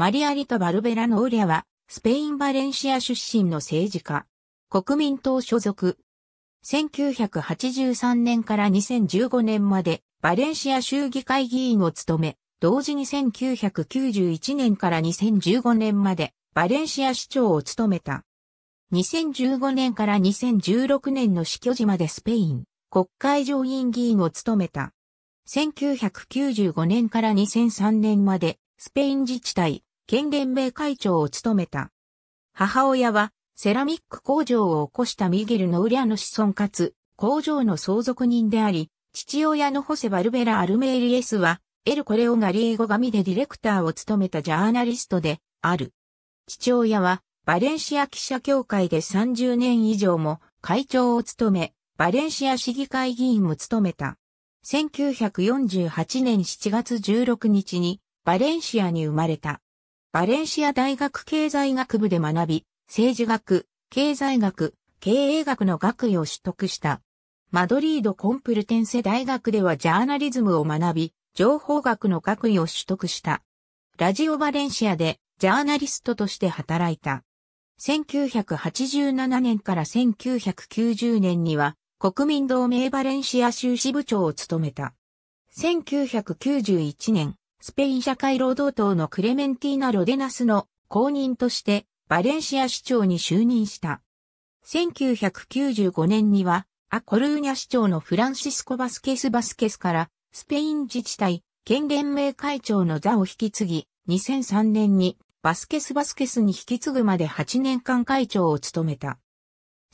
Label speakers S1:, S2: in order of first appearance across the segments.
S1: マリアリタ・バルベラ・ノーリャは、スペイン・バレンシア出身の政治家。国民党所属。1983年から2015年まで、バレンシア州議会議員を務め、同時に1991年から2015年まで、バレンシア市長を務めた。2015年から2016年の死去時までスペイン国会上院議員を務めた。1995年から2003年までスペイン自治体県連盟会長を務めた。母親は、セラミック工場を起こしたミゲルのウリアの子孫かつ、工場の相続人であり、父親のホセ・バルベラ・アルメイリエスは、エル・コレオ・ガリエゴ・ガミでディレクターを務めたジャーナリストである。父親は、バレンシア記者協会で30年以上も会長を務め、バレンシア市議会議員も務めた。1948年7月16日にバレンシアに生まれた。バレンシア大学経済学部で学び、政治学、経済学、経営学の学位を取得した。マドリードコンプルテンセ大学ではジャーナリズムを学び、情報学の学位を取得した。ラジオバレンシアでジャーナリストとして働いた。1987年から1990年には国民同盟バレンシア州支部長を務めた。1991年、スペイン社会労働党のクレメンティーナ・ロデナスの公認としてバレンシア市長に就任した。1995年には、アコルーニャ市長のフランシスコ・バスケス・バスケスから、スペイン自治体、県連盟会長の座を引き継ぎ、2003年にバスケス・バスケスに引き継ぐまで8年間会長を務めた。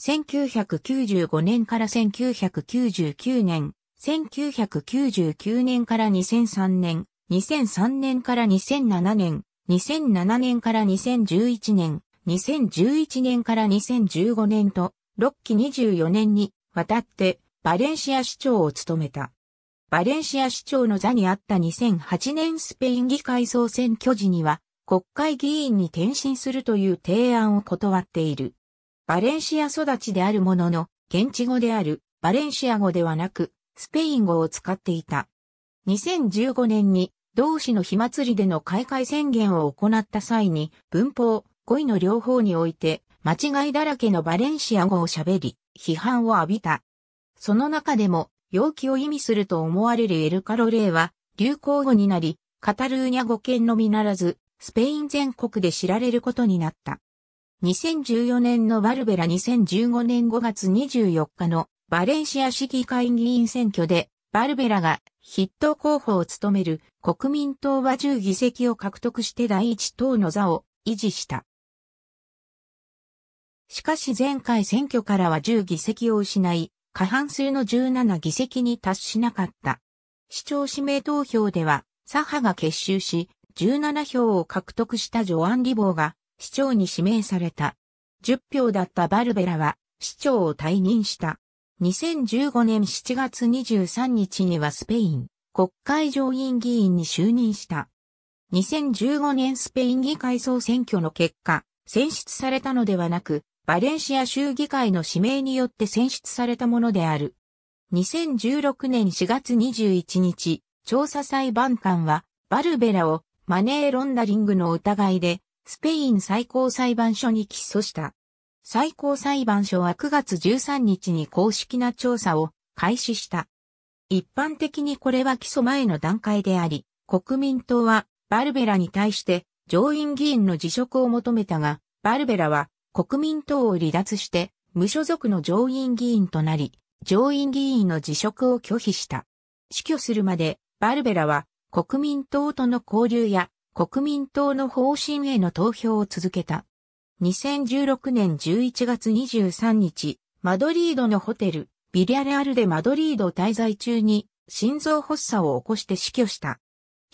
S1: 1995年から1999年、1999年から2003年、2003年から2007年、2007年から2011年、2011年から2015年と、6期24年にわたってバレンシア市長を務めた。バレンシア市長の座にあった2008年スペイン議会総選挙時には、国会議員に転身するという提案を断っている。バレンシア育ちであるものの、現地語であるバレンシア語ではなく、スペイン語を使っていた。2015年に同市の火祭りでの開会宣言を行った際に文法語彙の両方において間違いだらけのバレンシア語を喋り批判を浴びた。その中でも陽気を意味すると思われるエルカロレーは流行語になりカタルーニャ語圏のみならずスペイン全国で知られることになった。2014年のバルベラ2015年5月24日のバレンシア市議会議員選挙でバルベラが筆頭候補を務める国民党は10議席を獲得して第一党の座を維持した。しかし前回選挙からは10議席を失い、過半数の17議席に達しなかった。市長指名投票では、左派が結集し、17票を獲得したジョアン・リボーが市長に指名された。10票だったバルベラは市長を退任した。2015年7月23日にはスペイン国会上院議員に就任した。2015年スペイン議会総選挙の結果、選出されたのではなく、バレンシア州議会の指名によって選出されたものである。2016年4月21日、調査裁判官は、バルベラをマネーロンダリングの疑いで、スペイン最高裁判所に起訴した。最高裁判所は9月13日に公式な調査を開始した。一般的にこれは起訴前の段階であり、国民党はバルベラに対して上院議員の辞職を求めたが、バルベラは国民党を離脱して無所属の上院議員となり、上院議員の辞職を拒否した。死去するまでバルベラは国民党との交流や国民党の方針への投票を続けた。2016年11月23日、マドリードのホテル、ビリアレアルでマドリード滞在中に心臓発作を起こして死去した。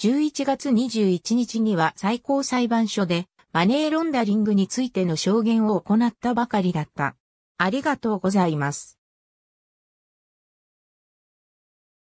S1: 11月21日には最高裁判所でマネーロンダリングについての証言を行ったばかりだった。ありがとうございます。